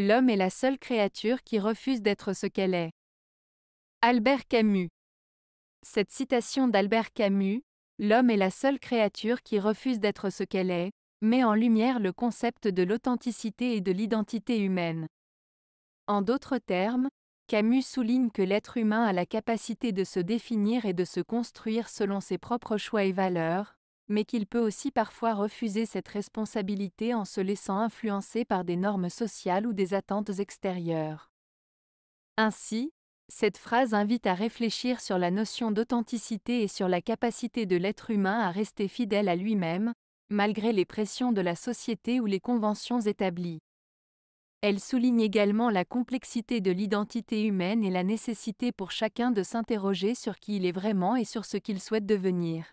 L'homme est la seule créature qui refuse d'être ce qu'elle est. Albert Camus. Cette citation d'Albert Camus, L'homme est la seule créature qui refuse d'être ce qu'elle est, met en lumière le concept de l'authenticité et de l'identité humaine. En d'autres termes, Camus souligne que l'être humain a la capacité de se définir et de se construire selon ses propres choix et valeurs, mais qu'il peut aussi parfois refuser cette responsabilité en se laissant influencer par des normes sociales ou des attentes extérieures. Ainsi, cette phrase invite à réfléchir sur la notion d'authenticité et sur la capacité de l'être humain à rester fidèle à lui-même, malgré les pressions de la société ou les conventions établies. Elle souligne également la complexité de l'identité humaine et la nécessité pour chacun de s'interroger sur qui il est vraiment et sur ce qu'il souhaite devenir.